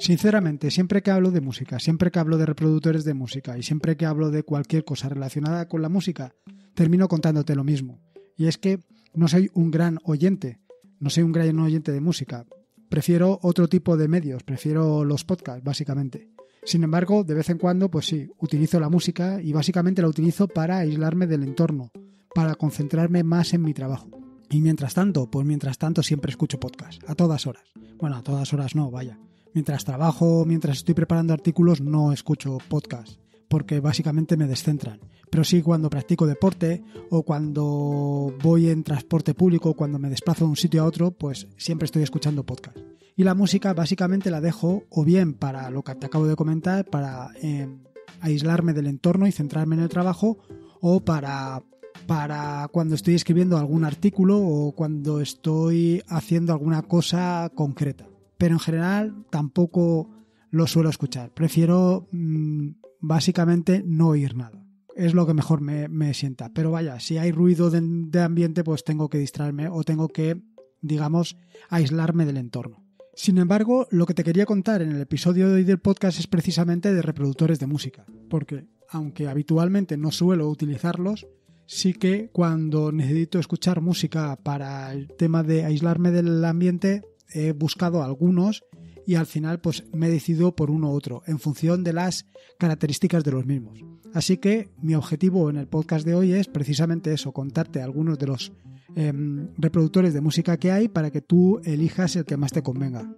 Sinceramente, siempre que hablo de música, siempre que hablo de reproductores de música y siempre que hablo de cualquier cosa relacionada con la música, termino contándote lo mismo. Y es que no soy un gran oyente, no soy un gran oyente de música. Prefiero otro tipo de medios, prefiero los podcasts, básicamente. Sin embargo, de vez en cuando, pues sí, utilizo la música y básicamente la utilizo para aislarme del entorno, para concentrarme más en mi trabajo. Y mientras tanto, pues mientras tanto siempre escucho podcasts a todas horas. Bueno, a todas horas no, vaya. Mientras trabajo, mientras estoy preparando artículos, no escucho podcast, porque básicamente me descentran. Pero sí cuando practico deporte o cuando voy en transporte público, cuando me desplazo de un sitio a otro, pues siempre estoy escuchando podcast. Y la música básicamente la dejo o bien para lo que te acabo de comentar, para em, aislarme del entorno y centrarme en el trabajo, o para para cuando estoy escribiendo algún artículo o cuando estoy haciendo alguna cosa concreta pero en general tampoco lo suelo escuchar. Prefiero mm, básicamente no oír nada. Es lo que mejor me, sienta. Pero vaya, si hay ruido de, de, ambiente, pues tengo que distraerme o tengo que, digamos, aislarme del entorno. Sin embargo, lo que te quería contar en el episodio de hoy del podcast es precisamente de reproductores de música, porque aunque habitualmente no suelo utilizarlos, sí que cuando necesito escuchar música para el tema de aislarme del ambiente, he buscado algunos y al final pues me he decidido por uno u otro en función de las características de los mismos. Así que mi objetivo en el podcast de hoy es precisamente eso, contarte algunos de los em, reproductores de música que hay para que tú elijas el que más te convenga.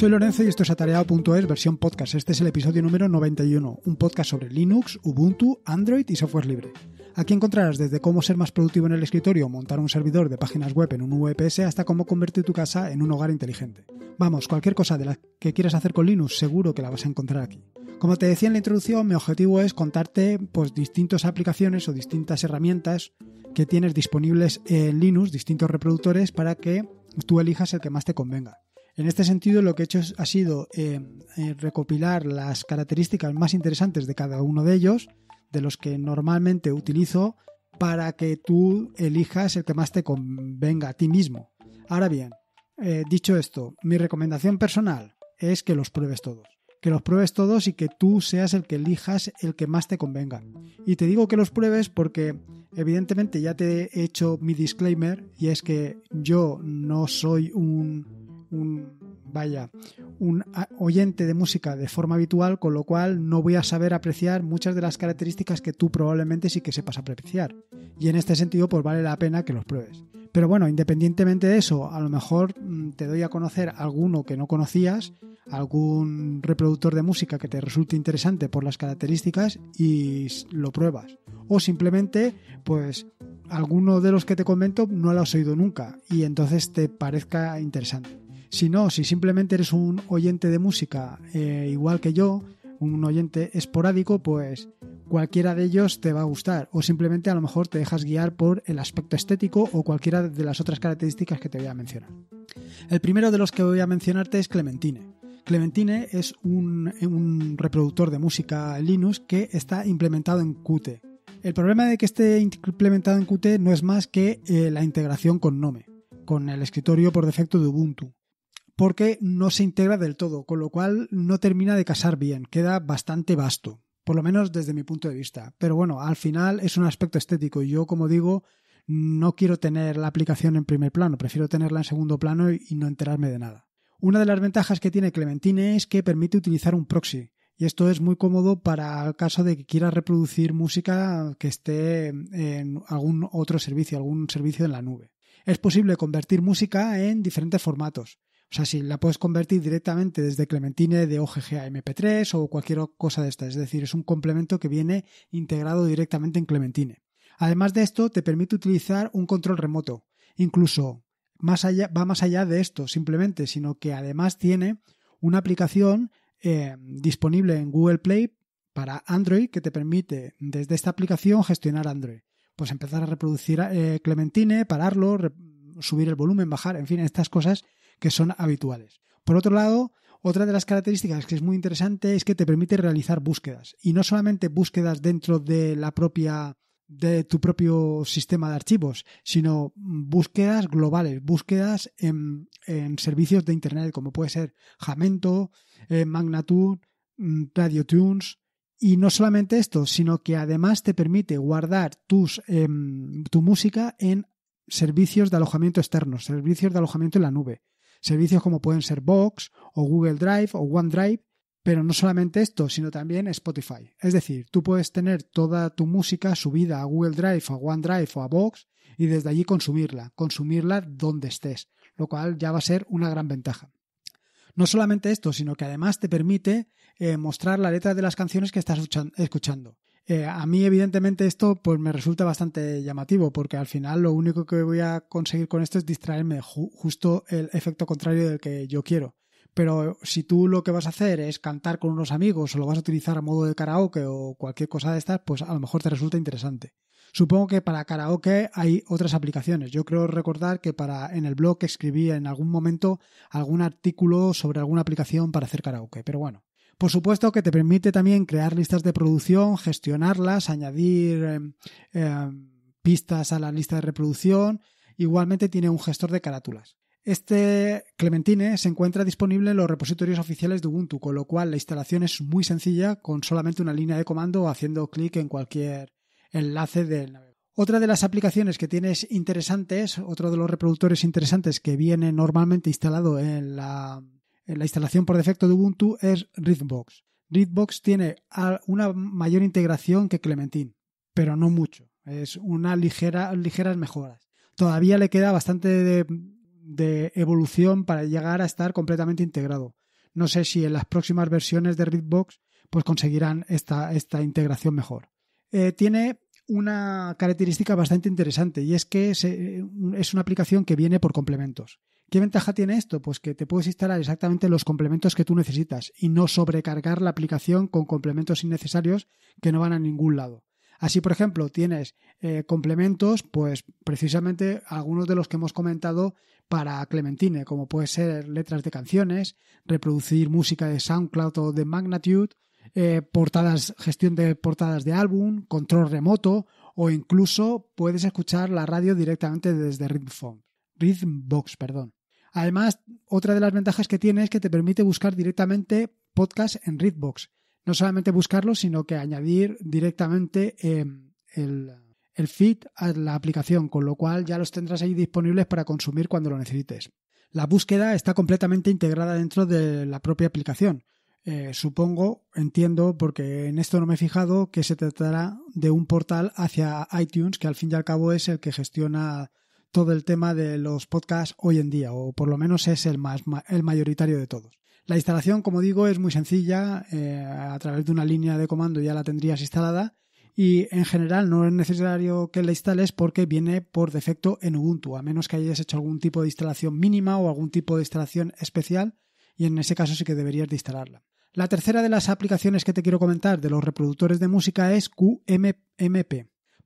Soy Lorenzo y esto es atareado.es versión podcast. Este es el episodio número 91, un podcast sobre Linux, Ubuntu, Android y software libre. Aquí encontrarás desde cómo ser más productivo en el escritorio, montar un servidor de páginas web en un VPS hasta cómo convertir tu casa en un hogar inteligente. Vamos, cualquier cosa de la que quieras hacer con Linux seguro que la vas a encontrar aquí. Como te decía en la introducción, mi objetivo es contarte pues, distintas aplicaciones o distintas herramientas que tienes disponibles en Linux, distintos reproductores, para que tú elijas el que más te convenga. En este sentido, lo que he hecho ha sido eh, eh, recopilar las características más interesantes de cada uno de ellos, de los que normalmente utilizo, para que tú elijas el que más te convenga a ti mismo. Ahora bien, eh, dicho esto, mi recomendación personal es que los pruebes todos. Que los pruebes todos y que tú seas el que elijas el que más te convenga. Y te digo que los pruebes porque evidentemente ya te he hecho mi disclaimer y es que yo no soy un un vaya, un ah, oyente de música de forma habitual, con lo cual no voy a saber apreciar muchas de las características que tú probablemente sí que sepas apreciar. Y en este sentido, pues vale la pena que los pruebes. Pero bueno, independientemente de eso, a lo mejor mm, te doy a conocer alguno que no conocías, algún reproductor de música que te resulte interesante por las características y lo pruebas. O simplemente, pues alguno de los que te comento no lo has oído nunca y entonces te parezca interesante. Si no, si simplemente eres un oyente de música eh, igual que yo, un oyente esporádico, pues cualquiera de ellos te va a gustar. O simplemente a lo mejor te dejas guiar por el aspecto estético o cualquiera de las otras características que te voy a mencionar. El primero de los que voy a mencionarte es Clementine. Clementine es un, reproductor de música Linux que está implementado en Qt. El problema de que esté implementado en Qt no es más que eh, la integración con Nome, con el escritorio por defecto de Ubuntu porque no se integra del todo, con lo cual no termina de casar bien, queda bastante vasto, por lo menos desde mi punto de vista. Pero bueno, al final es un aspecto estético y yo, como digo, no quiero tener la aplicación en primer plano, prefiero tenerla en segundo plano y no enterarme de nada. Una de las ventajas que tiene Clementine es que permite utilizar un proxy, y esto es muy cómodo para el caso de que quiera reproducir música que esté en algún otro servicio, algún servicio en la nube. Es posible convertir música en diferentes formatos. O sea, si la puedes convertir directamente desde Clementine de OGG a MP3 o cualquier cosa de esta. Es decir, es un complemento que viene integrado directamente en Clementine. Además de esto, te permite utilizar un control remoto. Incluso más allá, va más allá de esto simplemente, sino que además tiene una aplicación eh, disponible en Google Play para Android que te permite desde esta aplicación gestionar Android. Pues empezar a reproducir eh, Clementine, pararlo, subir el volumen, bajar, en fin, estas cosas que son habituales. Por otro lado, otra de las características que es muy interesante es que te permite realizar búsquedas y no solamente búsquedas dentro de la propia de tu propio sistema de archivos, sino búsquedas globales, búsquedas en, en servicios de Internet como puede ser Jamento, eh, Magnatune, mm, Radio Tunes. Y no solamente esto, sino que además te permite guardar tus, em, tu música en servicios de alojamiento externos, servicios de alojamiento en la nube servicios como pueden ser Box o Google Drive o OneDrive, pero no solamente esto, sino también Spotify. Es decir, tú puedes tener toda tu música subida a Google Drive, o OneDrive o a Box y desde allí consumirla, consumirla donde estés, lo cual ya va a ser una gran ventaja. No solamente esto, sino que además te permite eh, mostrar la letra de las canciones que estás escuchando. Eh, a mí, evidentemente, esto pues me resulta bastante llamativo, porque al final lo único que voy a conseguir con esto es distraerme, justo el efecto contrario del que yo quiero. Pero si tú lo que vas a hacer es cantar con unos amigos o lo vas a utilizar a modo de karaoke o cualquier cosa de estas, pues a lo mejor te resulta interesante. Supongo que para karaoke hay otras aplicaciones. Yo creo recordar que para en el blog escribí en algún momento algún artículo sobre alguna aplicación para hacer karaoke, pero bueno. Por supuesto que te permite también crear listas de producción, gestionarlas, añadir em, em, pistas a la lista de reproducción. Igualmente tiene un gestor de carátulas. Este Clementine se encuentra disponible en los repositorios oficiales de Ubuntu, con lo cual la instalación es muy sencilla con solamente una línea de comando haciendo clic en cualquier enlace del navegador. Otra de las aplicaciones que tienes interesantes, otro de los reproductores interesantes que viene normalmente instalado en la eh, la instalación por defecto de Ubuntu es Readbox. Readbox tiene una mayor integración que Clementine, pero no mucho. Es una ligera, ligeras mejoras. Todavía le queda bastante de, evolución para llegar a estar completamente integrado. No sé si en las próximas versiones de Readbox pues conseguirán esta, esta integración mejor. Eh, tiene una característica bastante interesante y es que eh, es una aplicación que viene por complementos. ¿Qué ventaja tiene esto? Pues que te puedes instalar exactamente los complementos que tú necesitas y no sobrecargar la aplicación con complementos innecesarios que no van a ningún lado. Así, por ejemplo, tienes eh, complementos, pues precisamente algunos de los que hemos comentado para Clementine, como puede ser letras de canciones, reproducir música de SoundCloud o de Magnitude, eh, portadas, gestión de portadas de álbum, control remoto o incluso puedes escuchar la radio directamente desde Rhythmbox, perdón. Además, otra de las ventajas que tiene es que te permite buscar directamente podcasts en Readbox. No solamente buscarlos, sino que añadir directamente em, el, feed a la aplicación, con lo cual ya los tendrás ahí disponibles para consumir cuando lo necesites. La búsqueda está completamente integrada dentro de la propia aplicación. Eh, supongo, entiendo, porque en esto no me he fijado, que se tratará de un portal hacia iTunes, que al fin y al cabo es el que gestiona todo el tema de los podcasts hoy en día, o por lo menos es el, más, el mayoritario de todos. La instalación, como digo, es muy sencilla, eh, a través de una línea de comando ya la tendrías instalada y en general no es necesario que la instales porque viene por defecto en Ubuntu, a menos que hayas hecho algún tipo de instalación mínima o algún tipo de instalación especial y en ese caso sí que deberías de instalarla. La tercera de las aplicaciones que te quiero comentar de los reproductores de música es QMP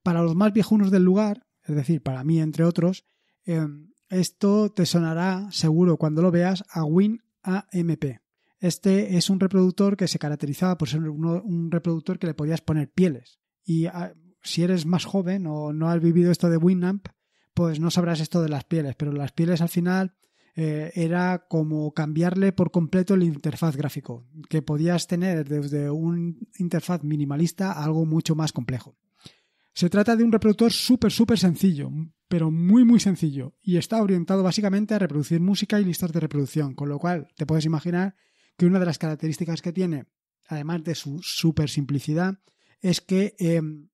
Para los más viejunos del lugar, es decir, para mí, entre otros, em, esto te sonará seguro cuando lo veas a WinAMP. Este es un reproductor que se caracterizaba por ser un reproductor que le podías poner pieles. Y ah, si eres más joven o no has vivido esto de Winamp, pues no sabrás esto de las pieles, pero las pieles al final eh, era como cambiarle por completo el interfaz gráfico, que podías tener desde una interfaz minimalista a algo mucho más complejo. Se trata de un reproductor súper, súper sencillo, pero muy, muy sencillo, y está orientado básicamente a reproducir música y listas de reproducción, con lo cual te puedes imaginar que una de las características que tiene, además de su súper simplicidad, es que em,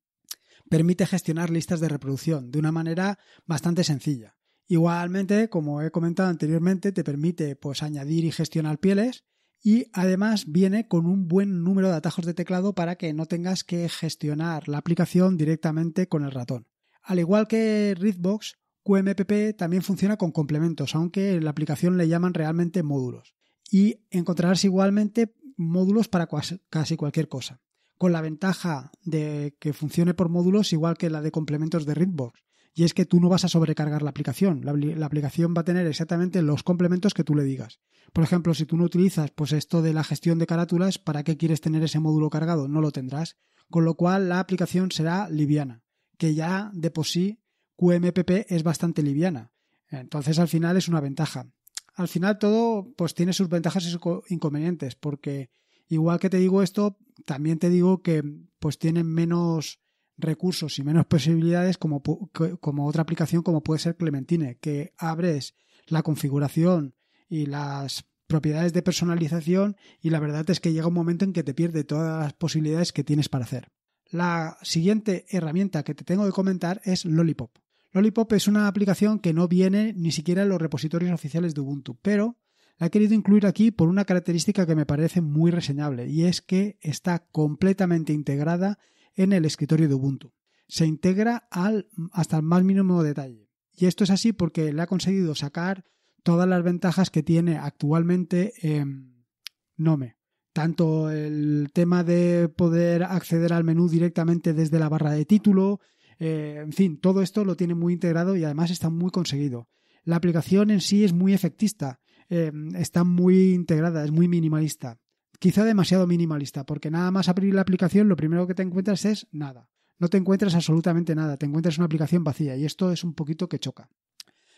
permite gestionar listas de reproducción de una manera bastante sencilla. Igualmente, como he comentado anteriormente, te permite pues, añadir y gestionar pieles y además viene con un buen número de atajos de teclado para que no tengas que gestionar la aplicación directamente con el ratón. Al igual que Readbox, QMPP también funciona con complementos, aunque en la aplicación le llaman realmente módulos. Y encontrarás igualmente módulos para casi cualquier cosa, con la ventaja de que funcione por módulos igual que la de complementos de Readbox, y es que tú no vas a sobrecargar la aplicación. La, aplicación va a tener exactamente los complementos que tú le digas. Por ejemplo, si tú no utilizas pues esto de la gestión de carátulas, ¿para qué quieres tener ese módulo cargado? No lo tendrás. Con lo cual la aplicación será liviana, que ya de por sí QMPP es bastante liviana. Entonces al final es una ventaja. Al final todo pues tiene sus ventajas y sus inconvenientes, porque igual que te digo esto, también te digo que pues tienen menos recursos y menos posibilidades como, otra aplicación como puede ser Clementine, que abres la configuración y las propiedades de personalización y la verdad es que llega un momento en que te pierde todas las posibilidades que tienes para hacer. La siguiente herramienta que te tengo que comentar es Lollipop. Lollipop es una aplicación que no viene ni siquiera en los repositorios oficiales de Ubuntu, pero la he querido incluir aquí por una característica que me parece muy reseñable y es que está completamente integrada en el escritorio de Ubuntu. Se integra al, hasta el más mínimo detalle. Y esto es así porque le ha conseguido sacar todas las ventajas que tiene actualmente em, Nome. Tanto el tema de poder acceder al menú directamente desde la barra de título, eh, en fin, todo esto lo tiene muy integrado y además está muy conseguido. La aplicación en sí es muy efectista, em, está muy integrada, es muy minimalista quizá demasiado minimalista, porque nada más abrir la aplicación lo primero que te encuentras es nada. No te encuentras absolutamente nada, te encuentras una aplicación vacía y esto es un poquito que choca.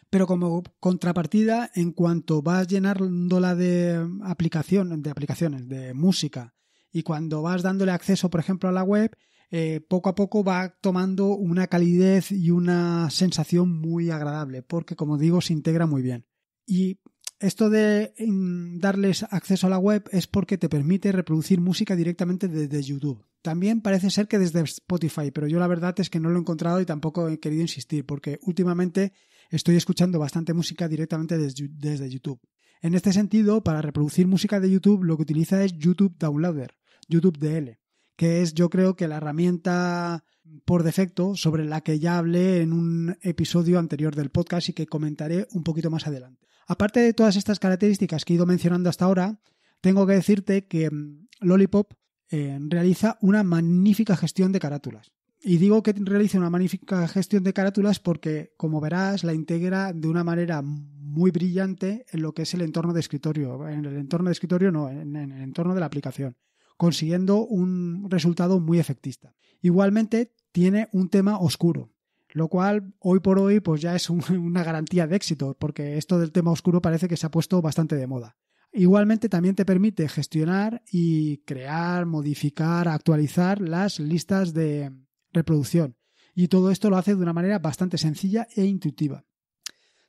Pero como contrapartida, en cuanto vas llenándola de aplicación, de aplicaciones, de música, y cuando vas dándole acceso, por ejemplo, a la web, eh, poco a poco va tomando una calidez y una sensación muy agradable, porque como digo, se integra muy bien. Y esto de mm, darles acceso a la web es porque te permite reproducir música directamente desde YouTube. También parece ser que desde Spotify, pero yo la verdad es que no lo he encontrado y tampoco he querido insistir porque últimamente estoy escuchando bastante música directamente desde YouTube. En este sentido, para reproducir música de YouTube lo que utiliza es YouTube Downloader, YouTube DL, que es yo creo que la herramienta por defecto sobre la que ya hablé en un episodio anterior del podcast y que comentaré un poquito más adelante. Aparte de todas estas características que he ido mencionando hasta ahora, tengo que decirte que mm, Lollipop eh, realiza una magnífica gestión de carátulas. Y digo que realiza una magnífica gestión de carátulas porque, como verás, la integra de una manera muy brillante en lo que es el entorno de escritorio. En el entorno de escritorio no, en el entorno de la aplicación, consiguiendo un resultado muy efectista. Igualmente, tiene un tema oscuro lo cual hoy por hoy pues ya es una garantía de éxito, porque esto del tema oscuro parece que se ha puesto bastante de moda. Igualmente también te permite gestionar y crear, modificar, actualizar las listas de reproducción. Y todo esto lo hace de una manera bastante sencilla e intuitiva.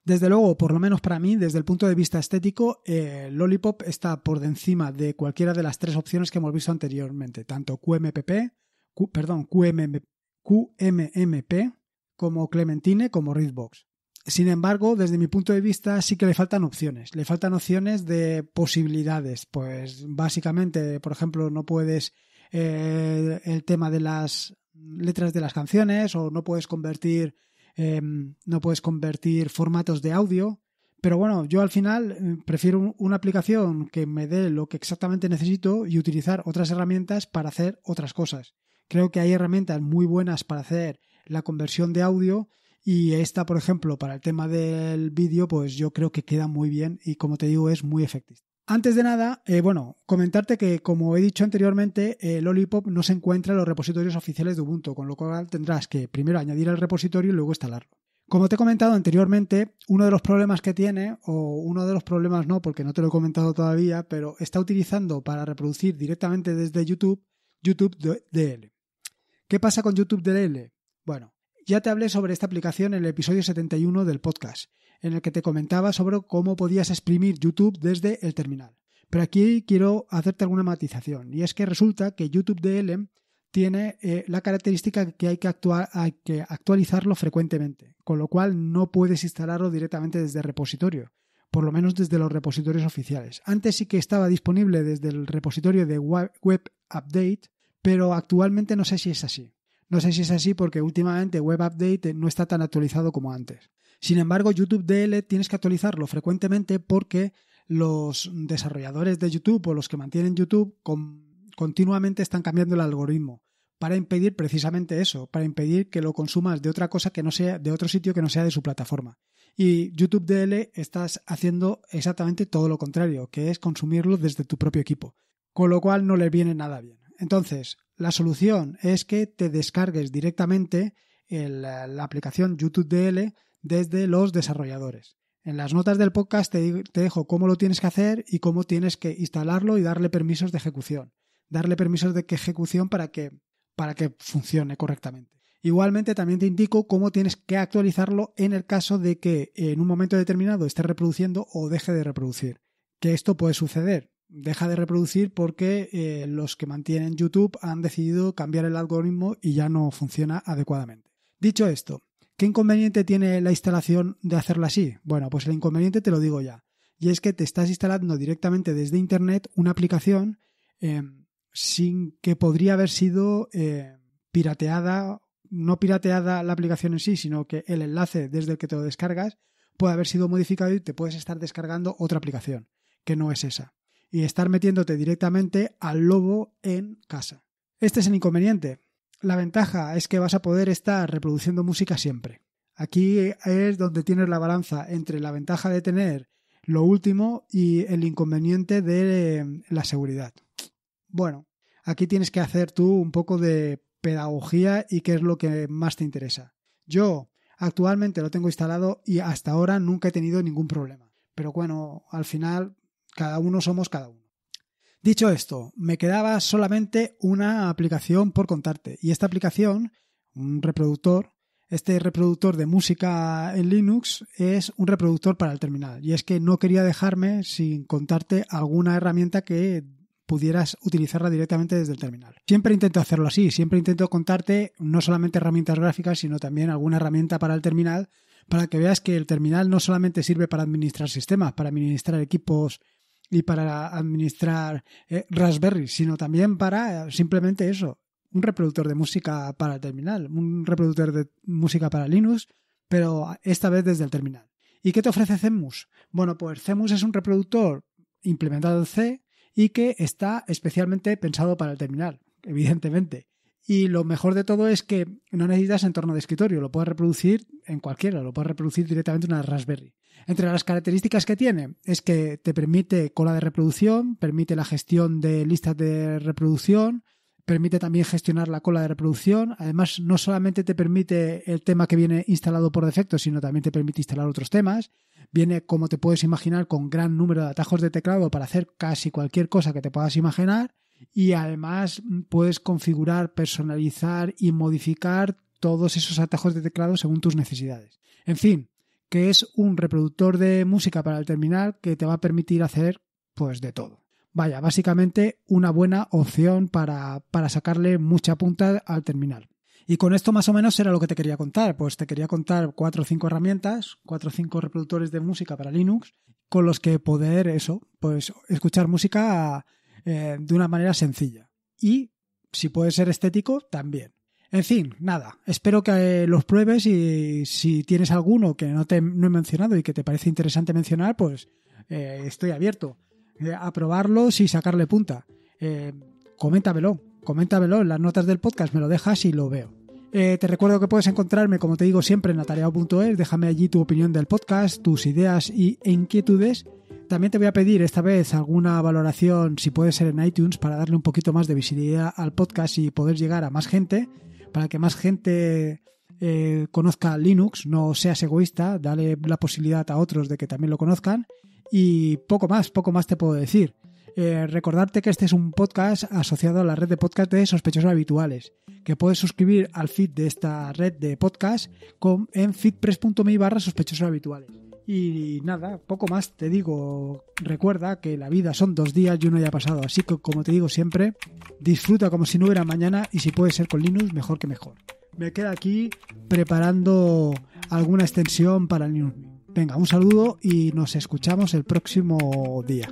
Desde luego, por lo menos para mí, desde el punto de vista estético, eh, Lollipop está por encima de cualquiera de las tres opciones que hemos visto anteriormente, tanto QMPP, perdón, QMMP como Clementine, como Readbox. Sin embargo, desde mi punto de vista, sí que le faltan opciones. Le faltan opciones de posibilidades. Pues básicamente, por ejemplo, no puedes eh, el tema de las letras de las canciones o no puedes convertir, em, no puedes convertir formatos de audio. Pero bueno, yo al final eh, prefiero una aplicación que me dé lo que exactamente necesito y utilizar otras herramientas para hacer otras cosas. Creo que hay herramientas muy buenas para hacer la conversión de audio y esta, por ejemplo, para el tema del vídeo, pues yo creo que queda muy bien y como te digo, es muy efectivo. Antes de nada, eh, bueno, comentarte que como he dicho anteriormente, el eh, Lollipop no se encuentra en los repositorios oficiales de Ubuntu, con lo cual tendrás que primero añadir el repositorio y luego instalarlo. Como te he comentado anteriormente, uno de los problemas que tiene, o uno de los problemas no, porque no te lo he comentado todavía, pero está utilizando para reproducir directamente desde YouTube, YouTube DL. ¿Qué pasa con YouTube DL? Bueno, ya te hablé sobre esta aplicación en el episodio 71 del podcast, en el que te comentaba sobre cómo podías exprimir YouTube desde el terminal. Pero aquí quiero hacerte alguna matización, y es que resulta que YouTube DL tiene eh, la característica que hay que, hay que actualizarlo frecuentemente, con lo cual no puedes instalarlo directamente desde el repositorio, por lo menos desde los repositorios oficiales. Antes sí que estaba disponible desde el repositorio de Web Update, pero actualmente no sé si es así. No sé si es así porque últimamente Web Update no está tan actualizado como antes. Sin embargo, YouTube DL tienes que actualizarlo frecuentemente porque los desarrolladores de YouTube o los que mantienen YouTube continuamente están cambiando el algoritmo para impedir precisamente eso, para impedir que lo consumas de otra cosa que no sea de otro sitio que no sea de su plataforma. Y YouTube DL estás haciendo exactamente todo lo contrario, que es consumirlo desde tu propio equipo, con lo cual no le viene nada bien. Entonces, la solución es que te descargues directamente la aplicación YouTube DL desde los desarrolladores. En las notas del podcast te, dejo cómo lo tienes que hacer y cómo tienes que instalarlo y darle permisos de ejecución. Darle permisos de ejecución para que, para que funcione correctamente. Igualmente también te indico cómo tienes que actualizarlo en el caso de que en un momento determinado esté reproduciendo o deje de reproducir. Que esto puede suceder deja de reproducir porque eh, los que mantienen YouTube han decidido cambiar el algoritmo y ya no funciona adecuadamente. Dicho esto, ¿qué inconveniente tiene la instalación de hacerlo así? Bueno, pues el inconveniente te lo digo ya. Y es que te estás instalando directamente desde Internet una aplicación em, sin que podría haber sido eh, pirateada, no pirateada la aplicación en sí, sino que el enlace desde el que te lo descargas puede haber sido modificado y te puedes estar descargando otra aplicación, que no es esa y estar metiéndote directamente al lobo en casa. Este es el inconveniente. La ventaja es que vas a poder estar reproduciendo música siempre. Aquí es donde tienes la balanza entre la ventaja de tener lo último y el inconveniente de em, la seguridad. Bueno, aquí tienes que hacer tú un poco de pedagogía y qué es lo que más te interesa. Yo actualmente lo tengo instalado y hasta ahora nunca he tenido ningún problema. Pero bueno, al final cada uno somos cada uno. Dicho esto, me quedaba solamente una aplicación por contarte. Y esta aplicación, un reproductor, este reproductor de música en Linux es un reproductor para el terminal. Y es que no quería dejarme sin contarte alguna herramienta que pudieras utilizarla directamente desde el terminal. Siempre intento hacerlo así, siempre intento contarte no solamente herramientas gráficas, sino también alguna herramienta para el terminal, para que veas que el terminal no solamente sirve para administrar sistemas, para administrar equipos y para administrar eh, Raspberry, sino también para eh, simplemente eso, un reproductor de música para el terminal, un reproductor de música para Linux, pero esta vez desde el terminal. ¿Y qué te ofrece CEMUS? Bueno, pues CEMUS es un reproductor implementado en C y que está especialmente pensado para el terminal, evidentemente. Y lo mejor de todo es que no necesitas entorno de escritorio, lo puedes reproducir en cualquiera, lo puedes reproducir directamente en una Raspberry. Entre las características que tiene es que te permite cola de reproducción, permite la gestión de listas de reproducción, permite también gestionar la cola de reproducción. Además, no solamente te permite el tema que viene instalado por defecto, sino también te permite instalar otros temas. Viene, como te puedes imaginar, con gran número de atajos de teclado para hacer casi cualquier cosa que te puedas imaginar y además mm, puedes configurar, personalizar y modificar todos esos atajos de teclado según tus necesidades. En fin, que es un reproductor de música para el terminal que te va a permitir hacer pues de todo. Vaya, básicamente una buena opción para, para sacarle mucha punta al terminal. Y con esto más o menos era lo que te quería contar. Pues te quería contar cuatro o cinco herramientas, cuatro o cinco reproductores de música para Linux, con los que poder eso, pues escuchar música eh, de una manera sencilla. Y si puede ser estético, también. En fin, nada, espero que eh, los pruebes y si tienes alguno que no, te, no he mencionado y que te parece interesante mencionar, pues eh, estoy abierto a probarlo y sacarle punta. Eh, coméntamelo, coméntamelo en las notas del podcast, me lo dejas y lo veo. te recuerdo que puedes encontrarme, como te digo siempre, en atareado.es. Déjame allí tu opinión del podcast, tus ideas y e inquietudes. También te voy a pedir esta vez alguna valoración, si puede ser en iTunes, para darle un poquito más de visibilidad al podcast y poder llegar a más gente, para que más gente eh, conozca Linux, no seas egoísta, dale la posibilidad a otros de que también lo conozcan. Y poco más, poco más te puedo decir. Eh, recordarte que este es un podcast asociado a la red de podcast de sospechosos habituales, que puedes suscribir al feed de esta red de podcast con, en feedpress.me barra sospechosos habituales. Y nada, poco más te digo. Recuerda que la vida son dos días y uno ya ha pasado. Así que, como te digo siempre, disfruta como si no hubiera mañana y si puede ser con Linux, mejor que mejor. Me queda aquí preparando alguna extensión para Linux. Venga, un saludo y nos escuchamos el próximo día.